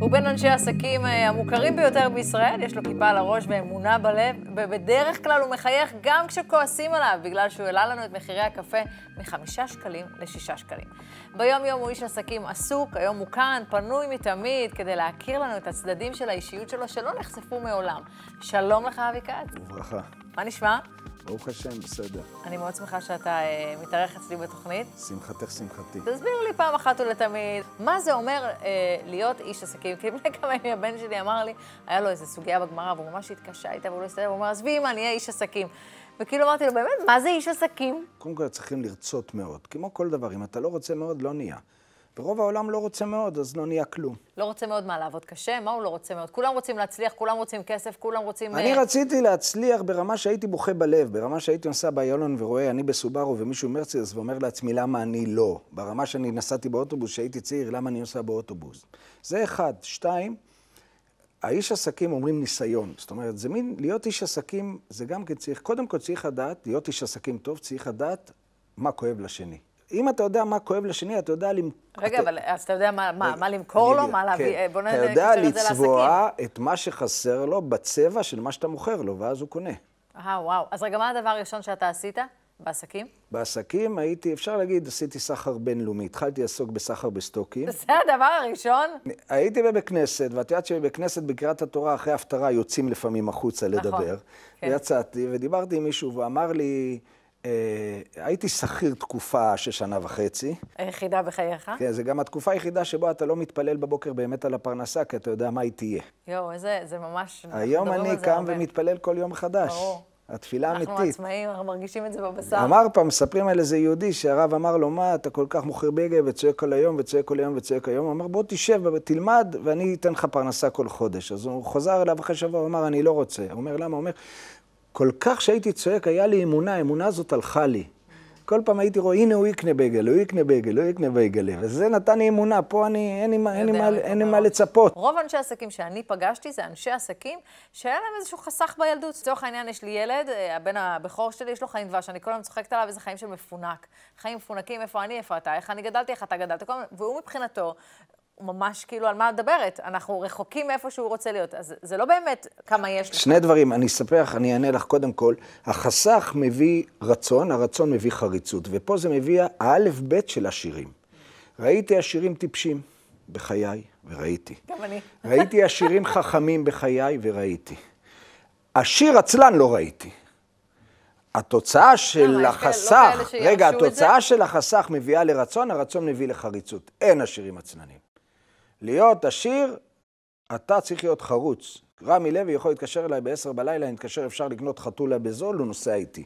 הוא בין אנשי העסקים אה, המוכרים ביותר בישראל, יש לו כיפה על הראש ואמונה בלב, ובדרך כלל הוא מחייך גם כשכועסים עליו, בגלל שהוא העלה לנו את מחירי הקפה מחמישה שקלים לשישה שקלים. ביום-יום הוא איש עסקים עסוק, היום הוא כאן, פנוי מתמיד, כדי להכיר לנו את הצדדים של האישיות שלו שלא נחשפו מעולם. שלום לך, אבי כץ. וברכה. מה נשמע? ברוך השם, בסדר. אני מאוד שמחה שאתה אה, מתארח אצלי בתוכנית. שמחתך שמחתי. תסביר לי פעם אחת ולתמיד, מה זה אומר אה, להיות איש עסקים? כי לפני כמה ימים הבן שלי אמר לי, היה לו איזו סוגיה בגמרא, והוא ממש התקשה איתה, והוא לא הסתדר, והוא אמר, עזבי אמא, אני אהיה איש עסקים. וכאילו אמרתי לו, באמת, מה זה איש עסקים? קודם כל צריכים לרצות מאוד. כמו כל דבר, אם אתה לא רוצה מאוד, לא נהיה. ורוב העולם לא רוצה מאוד, אז לא נהיה כלום. לא רוצה מאוד מה, לעבוד קשה? מה הוא לא רוצה מאוד? כולם רוצים להצליח, כולם רוצים כסף, כולם רוצים... אני אה, רציתי להצליח ברמה שהייתי בוכה בלב, ברמה שהייתי נוסע באיילון ורואה אני בסובארו ומישהו מרצדס ואומר לעצמי למה אני לא. ברמה שאני נסעתי באוטובוס, שהייתי צעיר, למה אני נוסע באוטובוס. זה אחד. שתיים, האיש עסקים אומרים ניסיון. זאת אומרת, זה מין, להיות איש עסקים, זה גם כן צריך, קודם כל צריך לדעת, להיות איש עסקים טוב, צריך לדעת מה כואב לשני. אם אתה יודע מה כואב לשני, אתה יודע למכור... רגע, אתה... אבל אז אתה יודע מה, מה, מה למכור לו, מה להביא... כן. בוא נקשר את זה לעסקים. אתה יודע לצבוע את מה שחסר לו בצבע של מה שאתה מוכר לו, ואז הוא קונה. אה, וואו. אז רגע, מה הדבר הראשון שאתה עשית בעסקים? בעסקים הייתי, אפשר להגיד, עשיתי סחר בינלאומי. התחלתי לעסוק בסחר בסטוקים. זה הדבר הראשון? הייתי בבית כנסת, ואת יודעת שבבית כנסת בקריאת התורה, אחרי ההפטרה, יוצאים לפעמים החוצה נכון, לדבר. נכון, כן. ויצאתי, ודיברתי עם מישהו, והוא אמר לי... אה, הייתי שכיר תקופה של שנה וחצי. היחידה בחייך? כן, זו גם התקופה היחידה שבו אתה לא מתפלל בבוקר באמת על הפרנסה, כי אתה יודע מה היא תהיה. יואו, זה, זה ממש... היום אני קם הרבה. ומתפלל כל יום מחדש. ברור. התפילה אנחנו אמיתית. אנחנו עצמאים, אנחנו מרגישים את זה בבשר. אמר פעם, מספרים על איזה יהודי שהרב אמר לו, מה, אתה כל כך מוכר בגה וצועק כל היום וצועק כל היום וצועק כל היום. הוא אמר, בוא תשב, ותלמד ואני אתן לך פרנסה כל חודש. אז הוא חוזר אליו אחרי שבוע, הוא אמר, אני לא רוצה. הוא אומר, למה? הוא אומר, כל כך שהייתי צועק, היה לי אמונה, האמונה הזאת הלכה לי. כל פעם הייתי רואה, הנה הוא יקנה בייגל, הוא יקנה בייגל, הוא יקנה בייגלה, וזה נתן לי אמונה, פה אני, אין לי מה, לא. לצפות. רוב אנשי העסקים שאני פגשתי זה אנשי עסקים שהיה להם איזשהו חסך בילדות. לצורך העניין, יש לי ילד, אה, הבן הבכור שלי, יש לו חיים דבש, אני כל הזמן צוחקת עליו, איזה חיים של מפונק. חיים מפונקים, איפה אני, איפה אתה, איך אני גדלתי, איך אתה גדלת, והוא מבחינתו ממש כאילו על מה את מדברת, אנחנו רחוקים מאיפה שהוא רוצה להיות, אז זה לא באמת כמה יש לך. שני דברים, אני אספר לך, אני אענה לך קודם כל, החסך מביא רצון, הרצון מביא חריצות, ופה זה מביא האלף בית של השירים. ראיתי השירים טיפשים בחיי, וראיתי. גם אני. ראיתי השירים חכמים בחיי, וראיתי. השיר עצלן לא ראיתי. התוצאה של לא החסך, רגע, התוצאה של החסך מביאה לרצון, הרצון מביא לחריצות. אין עשירים עצלנים. להיות עשיר, אתה צריך להיות חרוץ. רמי לוי יכול להתקשר אליי בעשר בלילה, אני מתקשר, אפשר לקנות חתולה בזול, הוא נוסע איתי.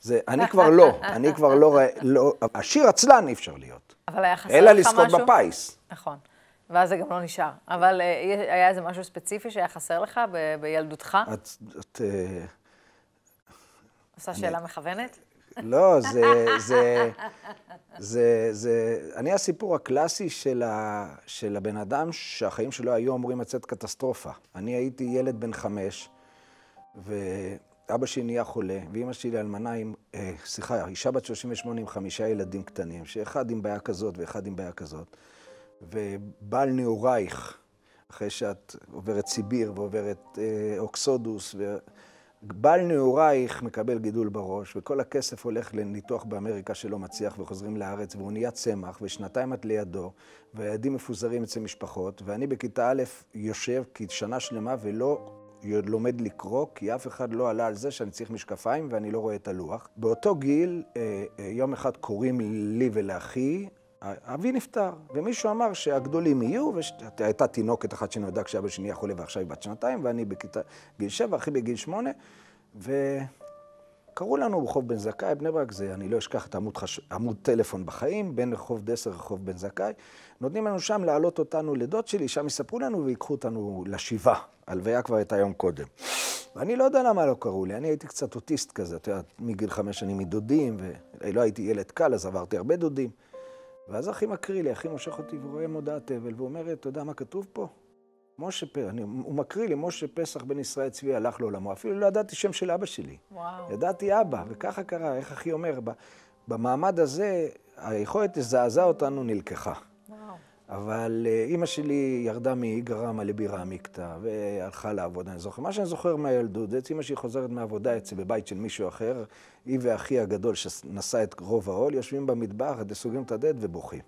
זה, אני כבר לא, אני כבר לא, לא, עשיר עצלן אי אפשר להיות. אבל היה חסר לך משהו? אלא לזכות בפיס. נכון, ואז זה גם לא נשאר. אבל אה, היה איזה משהו ספציפי שהיה חסר לך ב- בילדותך? את... את אה, עושה שאלה מכוונת? לא, זה, זה, זה, זה, אני הסיפור הקלאסי של, ה, של הבן אדם שהחיים שלו היו אמורים לצאת קטסטרופה. אני הייתי ילד בן חמש, ואבא שלי נהיה חולה, ואימא שלי אלמנה עם, אה, סליחה, אישה בת 38 עם חמישה ילדים קטנים, שאחד עם בעיה כזאת ואחד עם בעיה כזאת, ובעל נעורייך, אחרי שאת עוברת סיביר ועוברת אה, אוקסודוס, ו... בעל נעורייך מקבל גידול בראש, וכל הכסף הולך לניתוח באמריקה שלא מצליח, וחוזרים לארץ, והוא נהיה צמח, ושנתיים את לידו, והילדים מפוזרים אצל משפחות, ואני בכיתה א' יושב כשנה שלמה ולא לומד לקרוא, כי אף אחד לא עלה על זה שאני צריך משקפיים ואני לא רואה את הלוח. באותו גיל, אה, אה, יום אחד קוראים לי ולאחי, אבי נפטר, ומישהו אמר שהגדולים יהיו, והייתה וש... תינוקת אחת שנולדה כשאבא שלי היה חולה ועכשיו היא בת שנתיים, ואני בגיל שבע, אחי בגיל שמונה. וקראו לנו רחוב בן זכאי, בני ברק זה, אני לא אשכח את עמוד, חש... עמוד טלפון בחיים, בין רחוב דסר לרחוב בן זכאי. נותנים לנו שם להעלות אותנו לדוד שלי, שם יספרו לנו ויקחו אותנו לשבעה. הלוויה כבר הייתה יום קודם. ואני לא יודע למה לא קראו לי, אני הייתי קצת אוטיסט כזה, את יודעת, מגיל חמש אני מדודים, ולא הייתי ילד קל, אז עברתי הרבה דודים. ואז אחי מקריא לי, אחי מושך אותי ורואה מודעת אבל, ואומר, אתה יודע מה כתוב פה? משה פסח, אני, הוא מקריא לי, משה פסח בן ישראל צבי הלך לעולמו. אפילו לא ידעתי שם של אבא שלי. וואו. ידעתי אבא, וככה קרה, איך אחי אומר, ב... במעמד הזה היכולת לזעזע אותנו נלקחה. וואו. אבל אה, אימא שלי ירדה מאיגרמה לבירה עמיקתא, והלכה לעבודה, אני זוכר. מה שאני זוכר מהילדות, זה את אימא שלי חוזרת מעבודה אצלי בבית של מישהו אחר, היא ואחי הגדול שנשא את רוב העול, יושבים במטבח, סוגרים את הדלת ובוכים.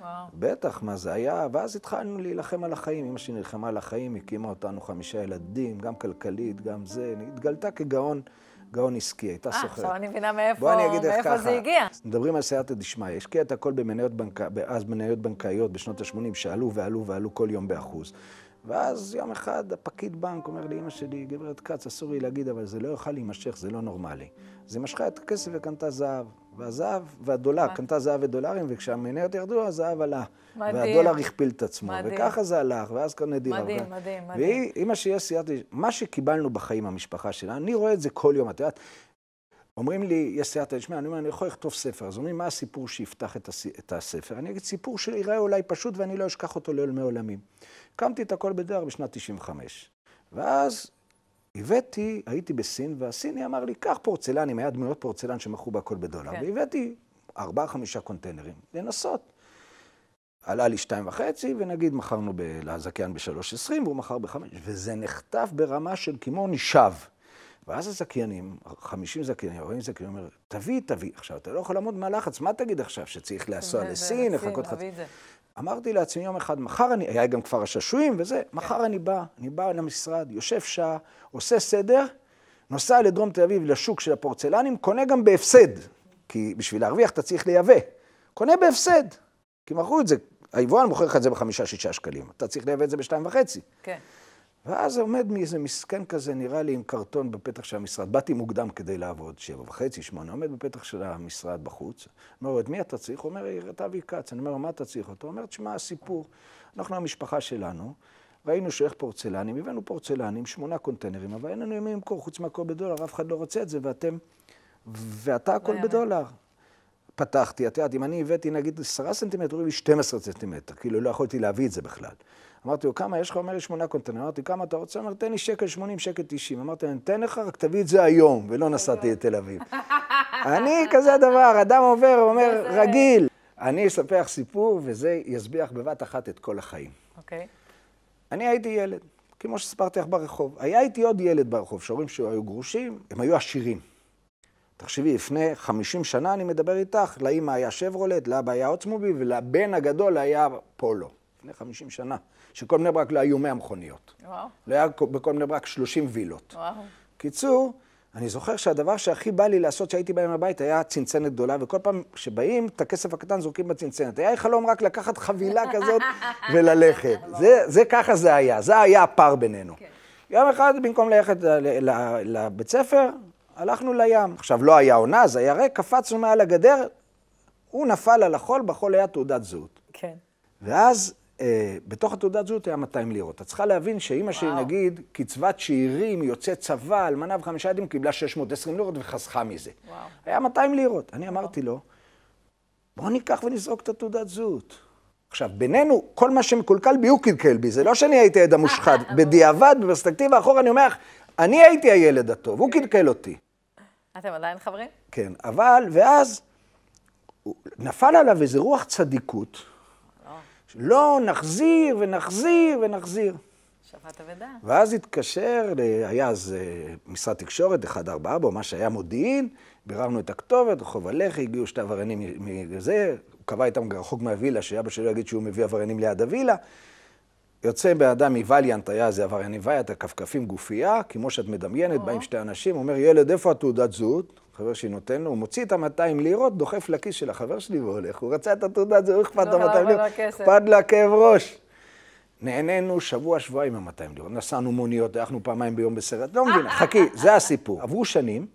וואו. בטח, מה זה היה, ואז התחלנו להילחם על החיים. אמא שלי נלחמה על החיים, הקימה אותנו חמישה ילדים, גם כלכלית, גם זה. התגלתה כגאון, גאון עסקי, הייתה אה, סוחרת. אה, עכשיו אני מבינה מאיפה, מאיפה זה הגיע. מדברים על סייעתא דשמיא, השקיע את הכל במניות בנק... אז מניות בנקאיות בשנות ה-80, שעלו ועלו ועלו כל יום באחוז. ואז יום אחד הפקיד בנק אומר לאימא שלי, גברת כץ, אסור לי להגיד, אבל זה לא יוכל להימשך, זה לא נורמלי. אז היא משכה את הכסף וקנתה זהב. והזהב והדולר, קנתה זהב ודולרים, וכשהמניות ירדו, הזהב עלה. מדהים. והדולר הכפיל את עצמו. מדהים. וככה זה הלך, ואז קנה דירה. מדהים, מדהים, מדהים. והיא, אימא שלי סייעתי, מה שקיבלנו בחיים, המשפחה שלה, אני רואה את זה כל יום, את יודעת, אומרים לי, יש סייעתי, תשמע, אני אומר, אני יכול לכתוב ספר. אז אומרים, מה הסיפור שיפתח את, הס... את הספר? אני אגיד, סיפור שיראה אולי פשוט ואני לא אשכח אותו לעולמי עולמים. הקמתי את הכל בדואר בשנת 95. ואז הבאתי, הייתי בסין, והסיני אמר לי, קח פורצלן, אם היה דמויות פורצלן שמכרו בהכל בדולר. כן. והבאתי ארבעה, חמישה קונטיינרים, לנסות. עלה לי שתיים וחצי, ונגיד מכרנו ב- לזכיין בשלוש עשרים, והוא מכר בחמש, וזה נחטף ברמה של כמו נשב. ואז הזכיינים, חמישים זכיינים, 40 זכיינים, אומר, תביא, תביא. עכשיו, אתה לא יכול לעמוד מהלחץ, מה תגיד עכשיו, שצריך לנסוע כן, לסין, לחכות חצי... אמרתי לעצמי יום אחד, מחר אני, היה גם כפר השעשועים וזה, כן. מחר אני בא, אני בא למשרד, יושב שעה, עושה סדר, נוסע לדרום תל אביב לשוק של הפורצלנים, קונה גם בהפסד, כי בשביל להרוויח אתה צריך לייבא. קונה בהפסד, כי מכרו את זה, היבואן מוכר לך את זה בחמישה-שישה שקלים, אתה צריך לייבא את זה בשתיים וחצי. כן. ואז עומד מאיזה מסכן כזה, נראה לי, עם קרטון בפתח של המשרד. באתי מוקדם כדי לעבוד, שבע וחצי, שמונה, עומד בפתח של המשרד בחוץ. אומר לו, את מי אתה צריך? הוא אומר, את אבי כץ. אני אומר, מה אתה צריך אותו? הוא אומר, תשמע, הסיפור. אנחנו המשפחה שלנו, ראינו שאיך פורצלנים, הבאנו פורצלנים, שמונה קונטיינרים, אבל אין לנו ימים למכור חוץ מהכל בדולר, אף אחד לא רוצה את זה, ואתם, ואתה הכל לא בדולר. פתחתי, את יודעת, אם אני הבאתי נגיד עשרה סנטימטר, הוא הביא 12 סנטימטר, כאילו לא יכולתי להביא את זה בכלל. אמרתי לו, כמה יש לך? אומר לי, שמונה קונטנר. אמרתי, כמה אתה רוצה? אמר, תן לי שקל שמונים, שקל תשעים. אמרתי אני אתן לך, רק תביא את זה היום, ולא נסעתי לתל אביב. אני כזה דבר, אדם עובר, אומר, רגיל. אני אספח סיפור, וזה יסביח בבת אחת את כל החיים. אוקיי. אני הייתי ילד, כמו שסיפרתי לך ברחוב. היה איתי עוד ילד ברחוב, שהורים שהיו גרושים, הם היו עשירים. תחשבי, לפני 50 שנה אני מדבר איתך, לאימא היה שברולט, לאבא היה עוצמובי, ולבן הגדול היה פולו. לפני 50 שנה, שכל בני ברק לא היו 100 מכוניות. וואו. לא היה בכל בני ברק 30 וילות. וואו. קיצור, אני זוכר שהדבר שהכי בא לי לעשות כשהייתי בא עם הבית היה צנצנת גדולה, וכל פעם כשבאים, את הכסף הקטן זורקים בצנצנת. היה חלום רק לקחת חבילה כזאת וללכת. זה, זה ככה זה היה, זה היה הפער בינינו. כן. יום אחד, במקום ללכת לבית ספר, הלכנו לים. עכשיו, לא היה עונה, זה היה ריק, קפצנו מעל הגדר, הוא נפל על החול, בחול היה תעודת זהות. כן. ואז, אה, בתוך התעודת זהות היה 200 לירות. את צריכה להבין שאימא שלי, נגיד, קצבת שאירים, יוצא צבא, אלמנה וחמישה ילדים, קיבלה 620 לירות וחסכה מזה. וואו. היה 200 לירות. אני וואו. אמרתי לו, בוא ניקח ונזרוק את התעודת זהות. עכשיו, בינינו, כל מה שמקולקל בי הוא קלקל בי, זה לא שאני הייתי עד המושחת. בדיעבד, בפרספקטיבה אחורה, אני אומר לך, אני הייתי הילד הטוב, הוא קלקל אותי. אתם עדיין חברים? כן, אבל, ואז נפל עליו איזה רוח צדיקות, לא, נחזיר ונחזיר ונחזיר. שבת אבדה. ואז התקשר, אה, היה אז אה, משרד תקשורת, 1-4, בו, מה שהיה מודיעין, ביררנו את הכתובת, רחוב הלח"י, הגיעו שתי עבריינים מזה, הוא קבע איתם רחוק מהווילה, שאבא שלו יגיד שהוא מביא עבריינים ליד הווילה. יוצא באדם מווליאנט, היה איזה עברייני ויאט, הכפכפים גופייה, כמו שאת מדמיינת, באים שתי אנשים, אומר, ילד, איפה התעודת זהות? חבר שלי נותן לו, הוא מוציא את ה-200 לירות, דוחף לכיס של החבר שלי והולך. הוא רצה את התעודת זהות, אכפת לו 200 לירות, לא אכפת לו כאב ראש. נהנינו שבוע, שבועיים עם 200 לירות. נסענו מוניות, דרכנו פעמיים ביום בסרט, לא אה. מבינה, חכי, זה הסיפור. עברו שנים,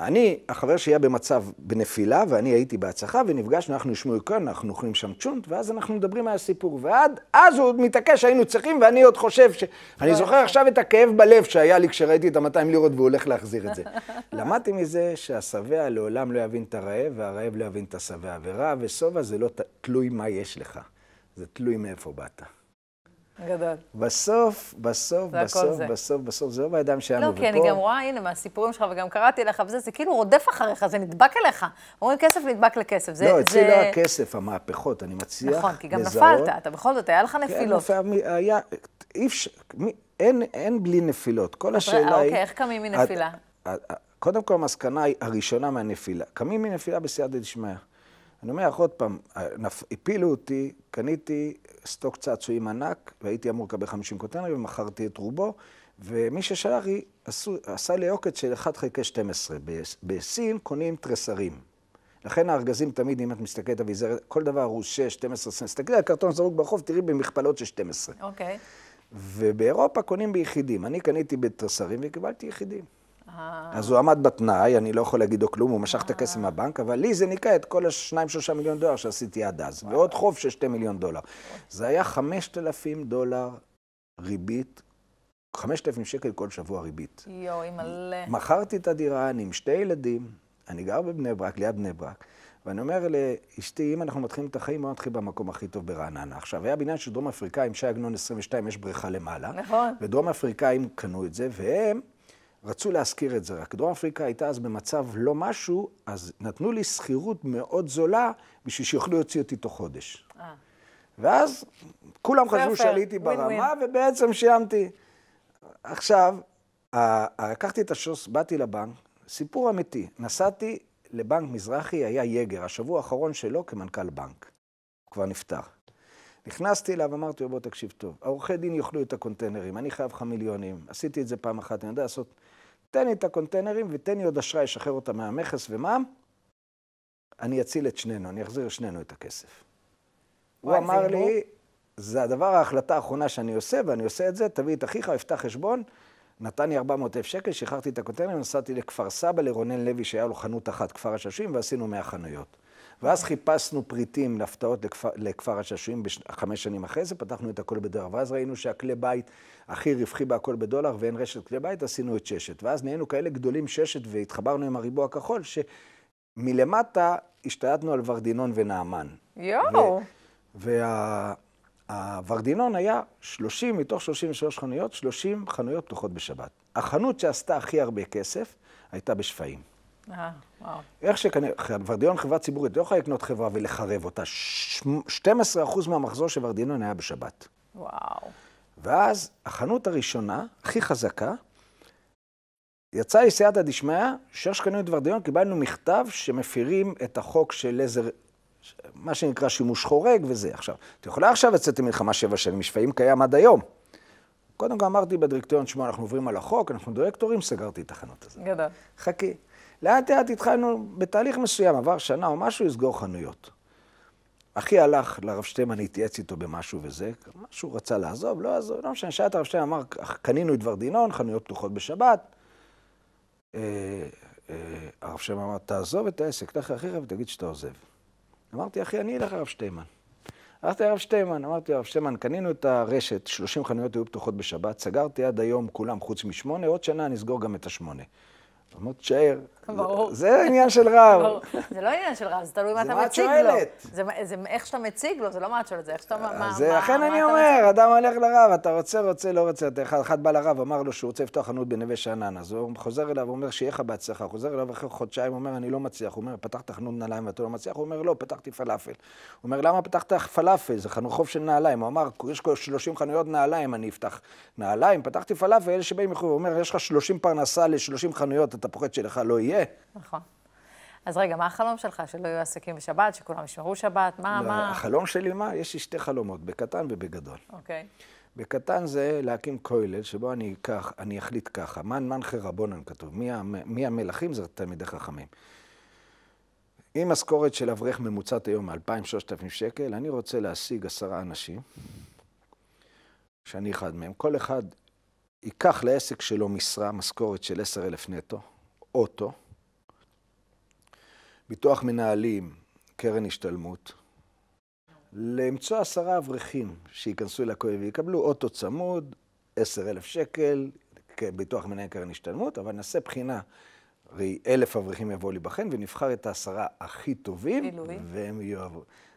אני, החבר שהיה במצב בנפילה, ואני הייתי בהצלחה, ונפגשנו, אנחנו נשמעו כאן, אנחנו אוכלים שם צ'ונט, ואז אנחנו מדברים על הסיפור. ועד אז הוא עוד מתעקש שהיינו צריכים, ואני עוד חושב ש... אני זוכר עכשיו את הכאב בלב שהיה לי כשראיתי את ה-200 לירות והוא הולך להחזיר את זה. למדתי מזה שהשבע לעולם לא יבין את הרעב, והרעב לא יבין את השבע, ורע ושובע זה לא תלוי מה יש לך, זה תלוי מאיפה באת. גדול. בסוף, בסוף, בסוף, בסוף, בסוף, זה לא בידיים שלנו. לא, כי אני גם רואה, הנה, מהסיפורים שלך, וגם קראתי לך, וזה, זה כאילו רודף אחריך, זה נדבק אליך. אומרים, כסף נדבק לכסף. זה, לא, אצלי לא הכסף, המהפכות, אני מצליח נכון, כי גם נפלת, אתה בכל זאת, היה לך כן, נפילות. כן, היה, אי אפשר, אין בלי נפילות. כל אה, השאלה אוקיי, היא... אוקיי, איך קמים מנפילה? קודם כל, המסקנה הראשונה מהנפילה. קמים מנפילה בסייעתא דשמיא. אני אומר לך עוד פעם, אה, הפילו אותי, קניתי סטוק צעצועים ענק, והייתי אמור לקבל 50 קונטיינרים, ומכרתי את רובו, ומי ששלח לי עשו, עשה לי עוקץ של 1 חלקי 12. בסין קונים תריסרים. לכן הארגזים תמיד, אם את מסתכלת אביזרת, כל דבר הוא 6, 12 סנט. תסתכלי על קרטון זרוק ברחוב, תראי במכפלות של 12. אוקיי. Okay. ובאירופה קונים ביחידים. אני קניתי בתריסרים וקיבלתי יחידים. אה. אז הוא עמד בתנאי, אני לא יכול להגיד לו כלום, הוא משך את אה. הכסף מהבנק, אבל לי זה ניקה את כל השניים, שלושה מיליון דולר שעשיתי עד אז, ועוד חוב של שתי מיליון דולר. זה היה חמשת אלפים דולר ריבית 5,000 שקל כל שבוע ריבית. יואי, מלא. מכרתי את הדירה, אני עם שתי ילדים, אני גר בבני ברק, ליד בני ברק, ואני אומר לאשתי, אם אנחנו מתחילים את החיים, בוא נתחיל במקום הכי טוב ברעננה. עכשיו, היה בניין של דרום אפריקאים, שי עגנון 22, יש בריכה למעלה. נכון. ודרום אפריקאים קנו את זה, והם רצו להזכיר את זה, רק דרום אפריקה הייתה אז במצב לא משהו, אז נתנו לי שכירות מאוד זולה בשביל שיוכלו להוציא אותי תוך חודש. אה. ואז כולם חשבו שעליתי ברמה, ובעצם שיימתי. עכשיו, לקחתי את השוס, באתי לבנק, סיפור אמיתי. נסעתי לבנק מזרחי, היה יגר, השבוע האחרון שלו כמנכ"ל בנק. הוא כבר נפטר. נכנסתי אליו, אמרתי לו, בוא תקשיב טוב, העורכי דין יאכלו את הקונטיינרים, אני חייב לך מיליונים, עשיתי את זה פעם אחת, אני יודע לעשות תן לי את הקונטיינרים ותן לי עוד אשראי, שחרר אותם מהמכס ומע"מ, אני אציל את שנינו, אני אחזיר לשנינו את הכסף. הוא אמר לי, זה הדבר, ההחלטה האחרונה שאני עושה, ואני עושה את זה, תביא את אחיך, אפתח חשבון. נתן לי 400 אלף שקל, שחררתי את הקונטיינרים, נסעתי לכפר סבא, לרונן לוי, שהיה לו חנות אחת, כפר הששים, ועשינו 100 חנויות. ואז חיפשנו פריטים להפתעות לכפר, לכפר השעשועים, בש... חמש שנים אחרי זה פתחנו את הכל בדולר. ואז ראינו שהכלי בית הכי רווחי בהכל בדולר, ואין רשת כלי בית, עשינו את ששת. ואז נהיינו כאלה גדולים ששת, והתחברנו עם הריבוע הכחול, שמלמטה השתלטנו על ורדינון ונעמן. יואו! והוורדינון וה... היה 30, מתוך 33 חנויות, 30 חנויות פתוחות בשבת. החנות שעשתה הכי הרבה כסף הייתה בשפיים. אה, וואו. איך שכנראה, ורדיון חברה ציבורית, לא יכולה לקנות חברה ולחרב אותה. 12% מהמחזור של ורדיון היה בשבת. וואו. ואז החנות הראשונה, הכי חזקה, יצאה לסייעתא דשמיא, שאיך קנו את ורדיון, קיבלנו מכתב שמפירים את החוק של עזר, מה שנקרא שימוש חורג וזה. עכשיו, את יכולה עכשיו לצאת למלחמה שבע שנים, שפעים קיים עד היום. קודם כל אמרתי בדירקטוריון, שמע, אנחנו עוברים על החוק, אנחנו דירקטורים, סגרתי את החנות הזאת. גדול. חכי. לאט לאט התחלנו, בתהליך מסוים, עבר שנה או משהו, לסגור חנויות. אחי הלך לרב שטיימן, התייעץ איתו במשהו וזה, משהו רצה לעזוב, לא עזוב, לא משנה, שאלת הרב שטיימן, אמר, קנינו את ורדינון, חנויות פתוחות בשבת. אה, אה, הרב שטיימן אמר, תעזוב את העסק, לך לאחיך ותגיד שאתה עוזב. אמרתי, אחי, אני אלך לרב שטיימן. הלכתי לרב שטיימן, אמרתי לו, הרב שטיימן, קנינו את הרשת, 30 חנויות היו פתוחות בשבת, סגרתי עד היום כולם חוץ משמונה, עוד שנה נסגור גם את השמונה. אמרתי, תשאר, ברור. זה עניין של רב. זה לא עניין של רב, זה תלוי מה אתה מציג לו. זה מה את שואלת. איך שאתה מציג לו, זה לא מה את שואלת, זה איך שאתה... זה אכן אני אומר, אדם הולך לרב, אתה רוצה, רוצה, לא רוצה. אחד בא לרב, אמר לו שהוא רוצה לפתוח חנות בנווה שאנן, אז הוא חוזר אליו, אומר שיהיה לך בהצלחה. חוזר אליו אחרי חודשיים, אומר, אני לא מצליח. הוא אומר, פתחת חנות נעליים ואתה לא מצליח? הוא אומר, לא, פתחתי פלאפל. הוא אומר, למה פתחת פלאפל? זה חנוכוב של נעליים. הוא אמר, יש 30 חנויות נעליים, אני אפתח נעליים, פתחתי פלאפל, אלה שבאים מחו"ל, הוא אומר, יש לך 30 פרנסה ל-30 חנויות, אתה פוחד שלך לא יהיה? יהיה. נכון. אז רגע, מה החלום שלך? שלא יהיו עסקים בשבת, שכולם ישמרו שבת? מה, לא, מה? החלום שלי, מה? יש לי שתי חלומות, בקטן ובגדול. אוקיי. Okay. בקטן זה להקים כולל, שבו אני אקח, אני אחליט ככה, מן מנחה רבונן כתוב, מי, מי המלכים זה תלמידי חכמים. אם משכורת של אברך ממוצעת היום, 2,000-3,000 שקל, אני רוצה להשיג עשרה אנשים, שאני אחד מהם, כל אחד ייקח לעסק שלו משרה, משכורת של 10,000 נטו, אוטו, ביטוח מנהלים, קרן השתלמות, למצוא עשרה אברכים שייכנסו לכולל ויקבלו אוטו צמוד, עשר אלף שקל, כן, ביטוח מנהל קרן השתלמות, אבל נעשה בחינה. הרי אלף אברכים יבואו להיבחן, ונבחר את העשרה הכי טובים, והם יהיו,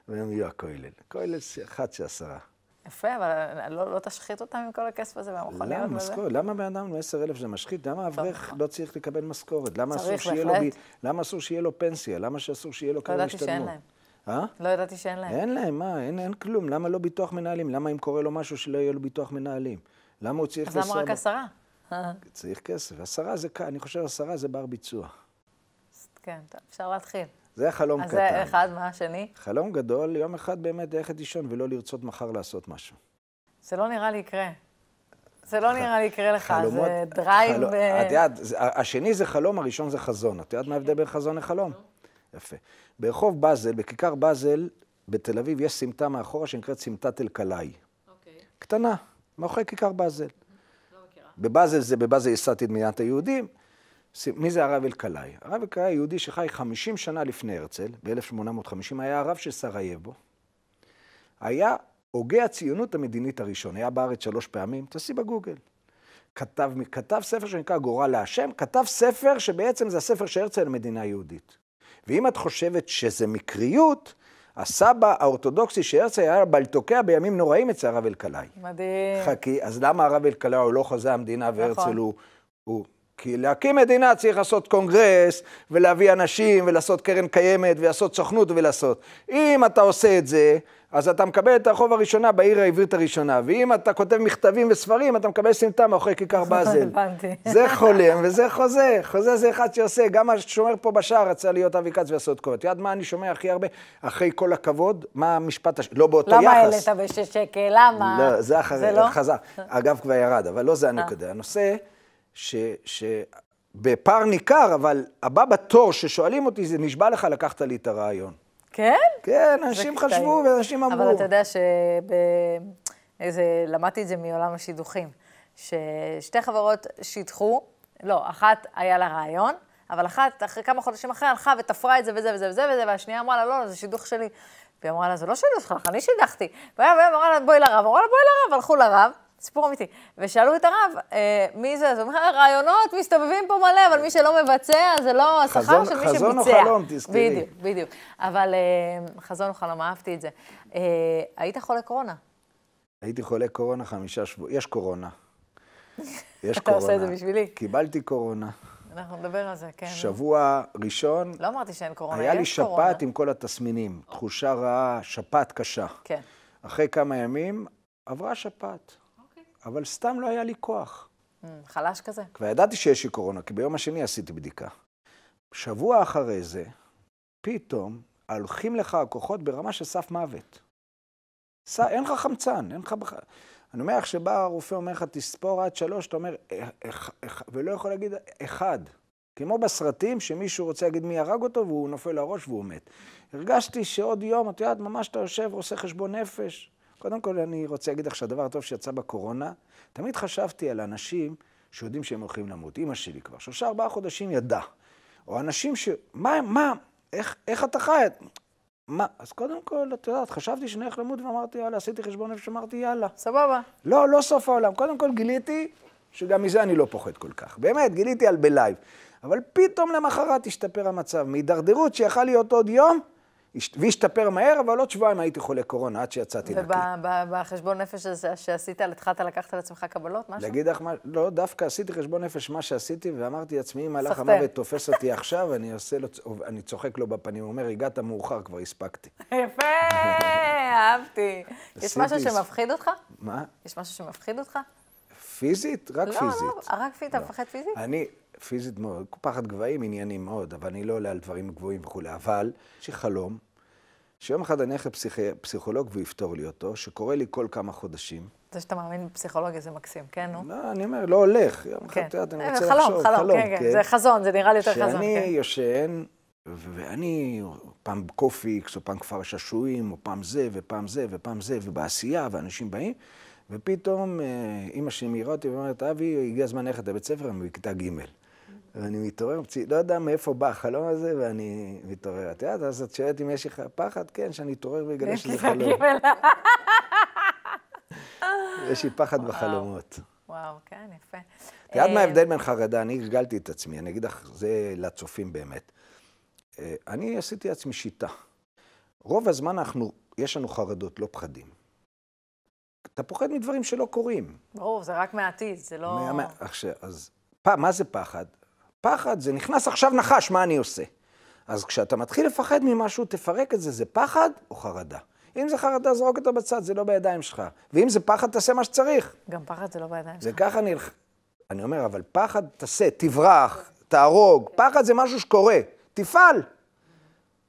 והם יהיו הכולל. כולל חצי עשרה. יפה, אבל לא, לא תשחית אותם עם כל הכסף הזה והמכוניות וזה? למה משכורת? למה בן אדם מ-10,000 זה משחית? למה האברך נכון. לא צריך לקבל משכורת? למה אסור שיהיה לו, למה אסור שיהיה לו פנסיה? למה שאסור שיהיה לו כאלה השתלמות? לא ידעתי שאין להם. אה? לא ידעתי שאין להם. אין להם, מה? אין, אין כלום. למה לא ביטוח מנהלים? למה אם קורה לו משהו שלא יהיה לו ביטוח מנהלים? למה הוא צריך... אז למה רק עשרה? צריך כסף. עשרה זה, אני חושב עשרה זה בר ביצוע. כן, אפשר להתחיל. זה היה חלום אז קטן. אז זה אחד, מה השני? חלום גדול, יום אחד באמת ללכת לישון ולא לרצות מחר לעשות משהו. זה לא נראה לי יקרה. זה לא נראה לי יקרה לך, חלומות, זה דרייב... חלום, ו... את יודעת, השני זה חלום, הראשון זה חזון. את יודעת מה ההבדל בין חזון לחלום? יפה. ברחוב באזל, בכיכר באזל, בתל אביב, יש סמטה מאחורה שנקראת סמטת אלקלעי. אוקיי. קטנה, מאחורי כיכר באזל. לא מכירה. בבאזל זה, בבאזל יסדתי את מדינת היהודים. מי זה הרב אלקלעי? הרב אלקלעי יהודי שחי 50 שנה לפני הרצל, ב-1850, היה הרב של סרייבו. היה הוגה הציונות המדינית הראשון, היה בארץ שלוש פעמים, תעשי בגוגל. כתב, כתב ספר שנקרא גורל להשם, כתב ספר שבעצם זה הספר של הרצל למדינה יהודית. ואם את חושבת שזה מקריות, הסבא האורתודוקסי של הרצל היה בלטוקיה בימים נוראים אצל הרב אלקלעי. מדהים. חכי, אז למה הרב אלקלעי הוא לא חוזה המדינה נכון. והרצל נכון. הוא... הוא כי להקים מדינה צריך לעשות קונגרס, ולהביא אנשים, ולעשות קרן קיימת, ולעשות סוכנות, ולעשות. אם אתה עושה את זה, אז אתה מקבל את הרחוב הראשונה בעיר העברית הראשונה, ואם אתה כותב מכתבים וספרים, אתה מקבל סמטה מאחורי כיכר באזל. זה חולם וזה חוזה. חוזה זה אחד שעושה, גם השומר פה בשער רצה להיות אבי כץ ולעשות כובע. את יודעת מה אני שומע הכי הרבה? אחרי כל הכבוד, מה המשפט, הש... לא באותו למה יחס. למה העלית בשש שקל? למה? לא, זה אחרי, זה לא? חזר. אגב, כבר ירד, אבל לא זה הנקודה. אה. הנושא... ש, ש... בפער ניכר, אבל הבא בתור ששואלים אותי, זה נשבע לך, לקחת לי את הרעיון. כן? כן, אנשים חשבו קטעים. ואנשים אמרו. אבל אתה יודע איזה... למדתי את זה מעולם השידוכים, ששתי חברות שידחו, לא, אחת היה לה רעיון, אבל אחת, אחרי כמה חודשים אחרי, הלכה ותפרה את זה וזה וזה וזה וזה, והשנייה אמרה לה, לא, לא זה שידוך שלי. והיא אמרה לה, זה לא שידוך שלך, אני שידחתי. והיא אמרה לה, בואי לרב, אמרה לה, בואי לרב, הלכו לרב. סיפור אמיתי. ושאלו את הרב, אה, מי זה? אז הוא אומר, רעיונות מסתובבים פה מלא, אבל מי שלא מבצע, זה לא השכר של מי שביצע. חזון או חלום, תזכירי. בדיוק, בדיוק. אבל אה, חזון או חלום, אהבתי את זה. אה, היית חולה קורונה. הייתי חולה קורונה חמישה שבועות. יש קורונה. יש קורונה. אתה עושה את זה בשבילי. קיבלתי קורונה. אנחנו נדבר על זה, כן. שבוע ראשון... לא אמרתי שאין קורונה, יש קורונה. היה לי שפעת עם כל התסמינים. תחושה רעה, שפעת קשה. כן. אחרי כמה ימים, עברה שפעת. אבל סתם לא היה לי כוח. אה, חלש כזה. כבר ידעתי שיש לי קורונה, כי ביום השני עשיתי בדיקה. שבוע אחרי זה, פתאום הולכים לך הכוחות ברמה של סף מוות. ס... אין לך חמצן, אין לך... בכלל. אני אומר לך שבא הרופא, אומר לך, תספור עד שלוש, אתה אומר, אה, ולא יכול להגיד אחד. כמו בסרטים, שמישהו רוצה להגיד מי הרג אותו, והוא נופל לראש והוא מת. הרגשתי שעוד יום, את יודעת, ממש אתה יושב, עושה חשבון נפש, קודם כל, אני רוצה להגיד לך שהדבר הטוב שיצא בקורונה, תמיד חשבתי על אנשים שיודעים שהם הולכים למות. אימא שלי כבר שלושה, ארבעה חודשים ידעה. או אנשים ש... מה, מה, איך, איך אתה חי? מה? אז קודם כל, את יודעת, חשבתי שאני הולך למות ואמרתי, יאללה, עשיתי חשבון נפש, אמרתי, יאללה. סבבה. לא, לא סוף העולם. קודם כל גיליתי שגם מזה אני לא פוחד כל כך. באמת, גיליתי על בלייב. אבל פתאום למחרת השתפר המצב. מהידרדרות שיכל להיות עוד יום, והשתפר מהר, אבל עוד שבועיים הייתי חולה קורונה עד שיצאתי נקי. ובחשבון נפש הזה שעשית, התחלת לקחת על עצמך קבלות, משהו? להגיד לך מה, לא, דווקא עשיתי חשבון נפש מה שעשיתי, ואמרתי לעצמי, אם הלך המוות תופס אותי עכשיו, אני עושה לו, אני צוחק לו בפנים, הוא אומר, הגעת מאוחר, כבר הספקתי. יפה, אהבתי. יש משהו שמפחיד אותך? מה? יש משהו שמפחיד אותך? פיזית? רק לא, פיזית. לא, לא, רק פיזית, אתה לא. מפחד פיזית? אני... פיזית מאוד, פחד גבהים, עניינים מאוד, אבל אני לא עולה על דברים גבוהים וכולי, אבל יש לי חלום שיום אחד אני אלך לפסיכולוג והוא יפתור לי אותו, שקורה לי כל כמה חודשים. זה שאתה מאמין בפסיכולוגיה זה מקסים, כן, נו? לא, אני אומר, לא הולך. יום אחד, כן. אתה יודע, אני אה, רוצה לחשוב. חלום, חלום, כן, כן, כן. זה חזון, זה נראה לי יותר חזון, כן. שאני יושן, ואני פעם קופיקס, או פעם כפר שעשועים, או פעם זה, ופעם זה, ופעם זה, ובעשייה, ואנשים באים, ופתאום אה, אימא שלי מעירה אותי ואומרת, אבי, הגיע הזמן ללכת לבית ספר, אני בכיתה ג'. ואני מתעורר, לא יודע מאיפה בא החלום הזה, ואני מתעורר. את יודעת, אז את שואלת אם יש לך פחד? כן, שאני אתעורר ואגלה שזה חלום. יש לי פחד בחלומות. וואו, כן, יפה. את יודעת מה אה, ההבדל בין חרדה? אני הרגלתי את עצמי, אני אגיד לך, זה לצופים באמת. אה, אני עשיתי לעצמי שיטה. רוב הזמן אנחנו, יש לנו חרדות, לא פחדים. אתה פוחד מדברים שלא קורים. ברור, זה רק מהעתיד, זה לא... עכשיו, אז מה זה פחד? פחד זה נכנס עכשיו נחש, מה אני עושה? אז כשאתה מתחיל לפחד ממשהו, תפרק את זה, זה פחד או חרדה? אם זה חרדה, זרוק אותו בצד, זה לא בידיים שלך. ואם זה פחד, תעשה מה שצריך. גם פחד זה לא בידיים זה שלך. זה ככה נלח... אני אומר, אבל פחד, תעשה, תברח, תהרוג. פחד זה משהו שקורה, תפעל.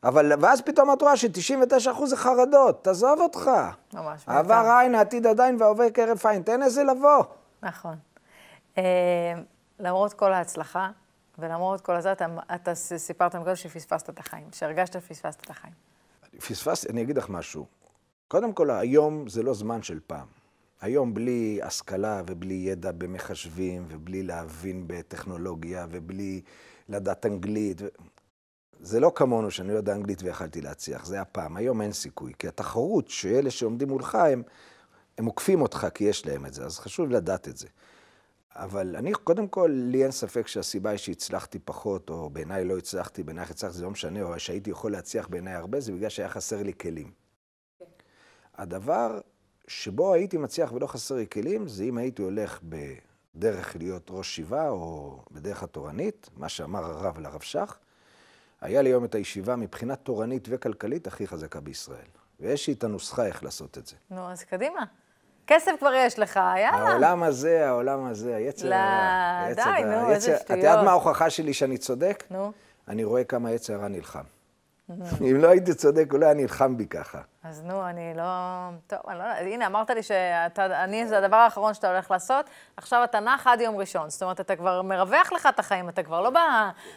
אבל, ואז פתאום את רואה ש-99% זה חרדות, תעזוב אותך. ממש. עבר עין, העתיד עדיין והעובר כרף עין, תן לזה לבוא. נכון. אה, למרות כל ההצלחה, ולמרות כל הזה, אתה, אתה סיפרת מקודם שפספסת את החיים, שהרגשת שפספסת את החיים. פספסתי, אני אגיד לך משהו. קודם כל, היום זה לא זמן של פעם. היום בלי השכלה ובלי ידע במחשבים ובלי להבין בטכנולוגיה ובלי לדעת אנגלית, זה לא כמונו שאני לא יודע אנגלית ויכלתי להצליח, זה הפעם. היום אין סיכוי, כי התחרות שאלה שעומדים מולך, הם, הם עוקפים אותך כי יש להם את זה, אז חשוב לדעת את זה. אבל אני, קודם כל, לי אין ספק שהסיבה היא שהצלחתי פחות, או בעיניי לא הצלחתי, בעיניי הצלחתי, זה לא משנה, או שהייתי יכול להצליח בעיניי הרבה, זה בגלל שהיה חסר לי כלים. הדבר שבו הייתי מצליח ולא חסר לי כלים, זה אם הייתי הולך בדרך להיות ראש שיבה, או בדרך התורנית, מה שאמר הרב לרב שך, היה לי היום את הישיבה מבחינה תורנית וכלכלית הכי חזקה בישראל. ויש לי את הנוסחה איך לעשות את זה. נו, אז קדימה. כסף כבר יש לך, יאללה. העולם הזה, העולם הזה, היצר הרע. היצר, די, נו, איזה שטויות. את יודעת מה ההוכחה שלי שאני צודק? נו. אני רואה כמה יצר הרע נלחם. אם לא הייתי צודק, אולי אני נלחם בי ככה. אז נו, אני לא... טוב, אני לא הנה, אמרת לי שאני, זה הדבר האחרון שאתה הולך לעשות, עכשיו אתה נח עד יום ראשון. זאת אומרת, אתה כבר מרווח לך את החיים, אתה כבר לא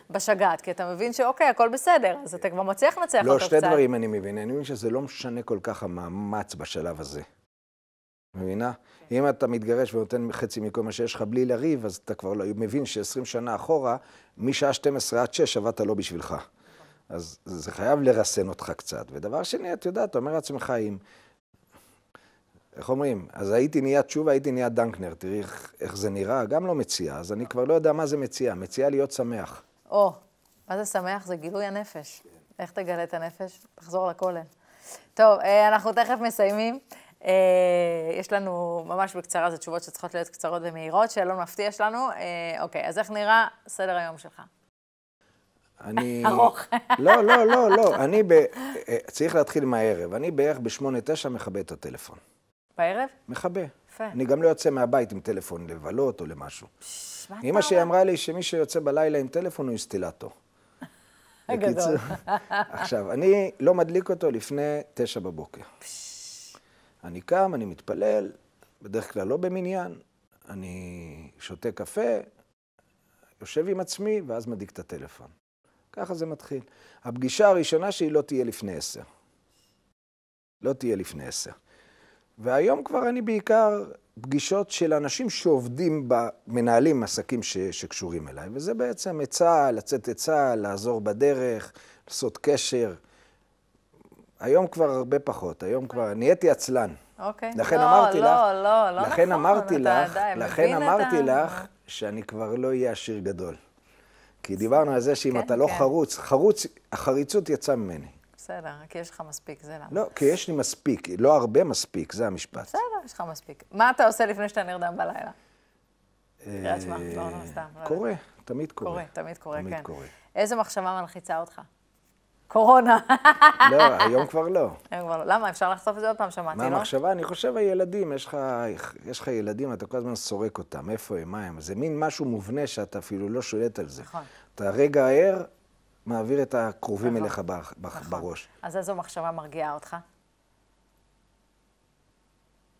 בשגעת, כי אתה מבין שאוקיי, הכל בסדר, אז אתה כבר מצליח לנצח לא, אותו קצת. לא, שתי דברים אני מבין. אני מבין שזה לא משנה כל כך המאמץ בשלב הזה. מבינה? Okay. כן. אם אתה מתגרש ונותן חצי מכל מה שיש לך בלי לריב, אז אתה כבר לא- מבין ש-20 שנה אחורה, משעה 12 עד 6 עבדת לא בשבילך. Okay. נכון. אז זה חייב לרסן אותך קצת. ודבר שני, אתה יודע, אתה אומר לעצמך, אם... איך אומרים? אז הייתי נהיה תשובה, הייתי נהיה דנקנר, תראי איך, איך זה נראה, גם לא מציע, אז אני נכון. כבר לא יודע מה זה מציע. מציע להיות שמח. או, oh, מה זה שמח? זה גילוי הנפש. Okay. כן. איך תגלה את הנפש? תחזור לכולל. טוב, אה, אנחנו תכף מסיימים. אה, יש לנו ממש בקצרה, זה תשובות שצריכות להיות קצרות ומהירות, שאלון מפתיע שלנו. אה, אוקיי, אז איך נראה סדר היום שלך? אני... ארוך. לא, לא, לא, לא, לא. אני ב... אה, צריך להתחיל מהערב. אני בערך ב-8-9 מכבה את הטלפון. בערב? מכבה. יפה. אני גם לא יוצא מהבית עם טלפון לבלות או למשהו. אמא שלי אמרה לי שמי שיוצא בלילה עם טלפון הוא אינסטילטור. בקיצור, עכשיו, אני לא מדליק אותו לפני תשע בבוקר. פש... אני קם, אני מתפלל, בדרך כלל לא במניין, אני שותה קפה, יושב עם עצמי, ואז מדאיג את הטלפון. ככה זה מתחיל. הפגישה הראשונה שהיא לא תהיה לפני עשר. לא תהיה לפני עשר. והיום כבר אני בעיקר פגישות של אנשים שעובדים, ב, מנהלים עסקים ש, שקשורים אליי, וזה בעצם עצה, לצאת עצה, לעזור בדרך, לעשות קשר. היום כבר הרבה פחות, היום כבר אוקיי. נהייתי עצלן. אוקיי. לכן לא, אמרתי לא, לך... לא, לא, לא לכן נכון, אמרתי אתה לך, די, לכן אמרתי אתה... לך שאני כבר לא אהיה עשיר גדול. כי דיברנו על זה שאם כן, אתה לא כן. חרוץ, חרוץ, החריצות יצאה ממני. בסדר, כי יש לך מספיק, זה למה. לא, כי יש לי מספיק, לא הרבה מספיק, זה המשפט. בסדר, יש לך מספיק. מה אתה עושה לפני שאתה נרדם בלילה? לא, לא, לא אה, קורה, תמיד קורה. קורה, תמיד קורה, כן. איזה מחשבה מלחיצה אותך? קורונה. לא, היום כבר לא. היום כבר לא. למה? אפשר לחשוף את זה עוד פעם, שמעתי, מה לא? מה המחשבה? אני חושב, הילדים, יש לך, יש לך ילדים, אתה כל הזמן סורק אותם, איפה הם, מה הם. זה מין משהו מובנה שאתה אפילו לא שולט על זה. נכון. אתה רגע ער, מעביר את הקרובים נכון. אליך נכון. בראש. אז איזו מחשבה מרגיעה אותך?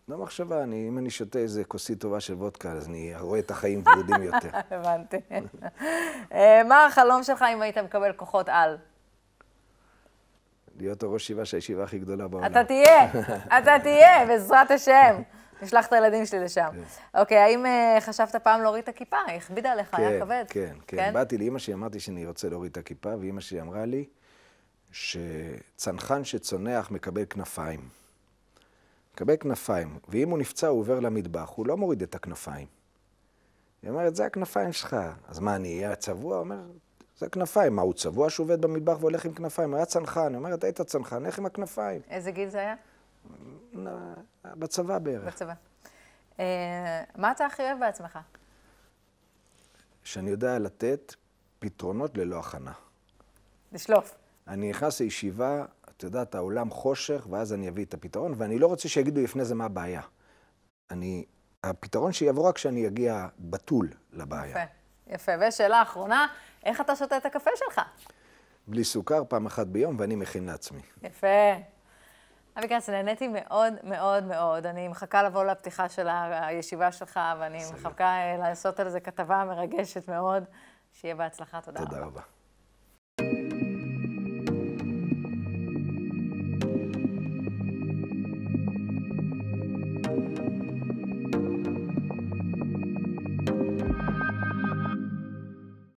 לא מחשבה, אני, אם אני שותה איזה כוסית טובה של וודקה, אז אני רואה את החיים ורודים יותר. הבנתי. אה, מה החלום שלך אם היית מקבל כוחות על? להיות הראש ישיבה של הישיבה הכי גדולה בעולם. אתה תהיה, אתה תהיה, בעזרת השם. נשלח את הילדים שלי לשם. כן. אוקיי, האם אה, חשבת פעם להוריד את הכיפה? היא הכבידה עליך, היה כן, כבד. כן, כן. כן? באתי לאימא שלי, אמרתי שאני רוצה להוריד את הכיפה, ואימא שלי אמרה לי שצנחן שצונח מקבל כנפיים. מקבל כנפיים, ואם הוא נפצע הוא עובר למטבח, הוא לא מוריד את הכנפיים. היא אומרת, זה הכנפיים שלך. אז מה, אני אהיה צבוע? הוא אומר, זה כנפיים. מה, הוא צבוע שעובד במטבח והולך עם כנפיים? היה צנחן. היא אומרת, היית צנחן, איך עם הכנפיים. איזה גיל זה היה? בצבא בערך. בצבא. אה, מה אתה הכי אוהב בעצמך? שאני יודע לתת פתרונות ללא הכנה. לשלוף. אני נכנס לישיבה, את יודעת, העולם חושך, ואז אני אביא את הפתרון, ואני לא רוצה שיגידו לפני זה מה הבעיה. אני, הפתרון שיבוא רק כשאני אגיע בתול לבעיה. יפה, יפה. ושאלה אחרונה, איך אתה שותה את הקפה שלך? בלי סוכר, פעם אחת ביום, ואני מכין לעצמי. יפה. אבי כנס, נהניתי מאוד מאוד מאוד. אני מחכה לבוא לפתיחה של הישיבה שלך, ואני מחכה אה, לעשות על זה כתבה מרגשת מאוד. שיהיה בהצלחה, תודה, תודה רבה. רבה.